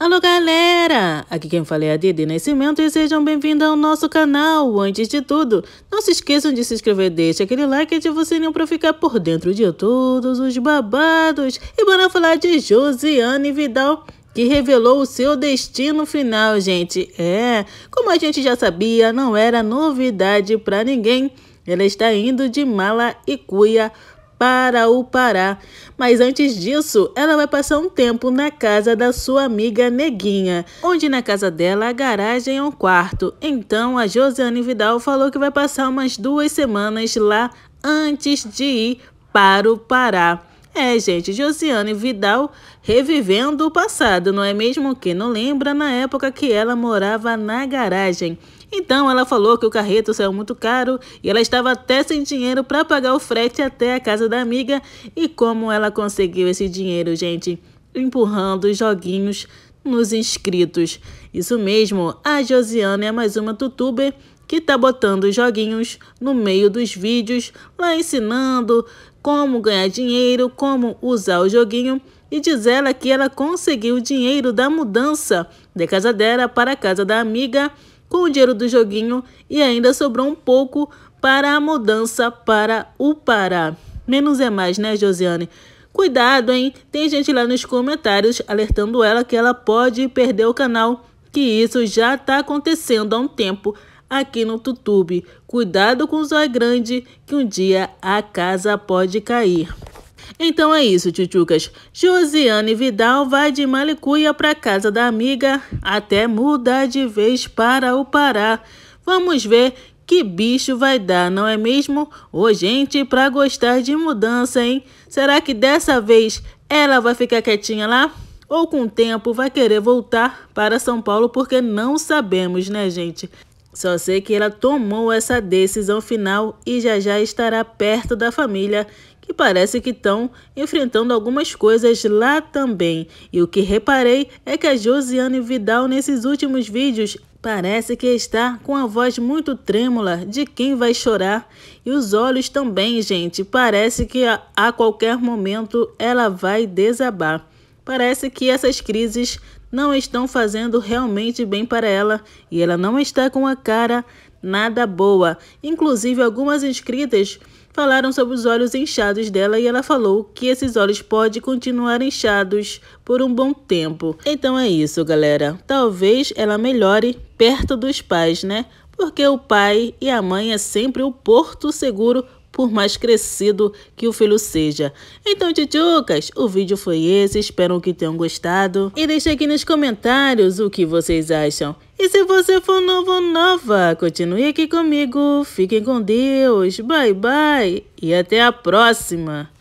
Alô galera, aqui quem fala é a Didi Nascimento e sejam bem-vindos ao nosso canal. Antes de tudo, não se esqueçam de se inscrever, deixe aquele like e ative o sininho para ficar por dentro de todos os babados. E bora falar de Josiane Vidal que revelou o seu destino final, gente. É, como a gente já sabia, não era novidade para ninguém. Ela está indo de mala e cuia para o Pará. Mas antes disso, ela vai passar um tempo na casa da sua amiga Neguinha, onde na casa dela a garagem é um quarto. Então a Josiane Vidal falou que vai passar umas duas semanas lá antes de ir para o Pará. É, gente, Josiane Vidal revivendo o passado, não é mesmo Quem não lembra na época que ela morava na garagem. Então ela falou que o carreto saiu muito caro e ela estava até sem dinheiro para pagar o frete até a casa da amiga. E como ela conseguiu esse dinheiro, gente? Empurrando os joguinhos nos inscritos. Isso mesmo, a Josiane é mais uma tutuber que tá botando os joguinhos no meio dos vídeos, lá ensinando, como ganhar dinheiro, como usar o joguinho e diz ela que ela conseguiu o dinheiro da mudança da casa dela para a casa da amiga com o dinheiro do joguinho e ainda sobrou um pouco para a mudança para o Pará. Menos é mais, né, Josiane? Cuidado, hein? Tem gente lá nos comentários alertando ela que ela pode perder o canal, que isso já está acontecendo há um tempo aqui no Tutube. Cuidado com o zóio grande, que um dia a casa pode cair. Então é isso, tchutchucas. Josiane Vidal vai de Malicuia para casa da amiga até mudar de vez para o Pará. Vamos ver que bicho vai dar, não é mesmo? Ô gente, para gostar de mudança, hein? Será que dessa vez ela vai ficar quietinha lá? Ou com o tempo vai querer voltar para São Paulo porque não sabemos, né, gente? Só sei que ela tomou essa decisão final e já já estará perto da família, que parece que estão enfrentando algumas coisas lá também. E o que reparei é que a Josiane Vidal, nesses últimos vídeos, Parece que está com a voz muito trêmula de quem vai chorar e os olhos também, gente. Parece que a, a qualquer momento ela vai desabar. Parece que essas crises não estão fazendo realmente bem para ela e ela não está com a cara nada boa. Inclusive, algumas inscritas falaram sobre os olhos inchados dela e ela falou que esses olhos podem continuar inchados por um bom tempo. Então é isso, galera. Talvez ela melhore perto dos pais, né? Porque o pai e a mãe é sempre o porto seguro por mais crescido que o filho seja. Então, tchutchucas, o vídeo foi esse, espero que tenham gostado. E deixe aqui nos comentários o que vocês acham. E se você for novo ou nova, continue aqui comigo, fiquem com Deus, bye bye e até a próxima!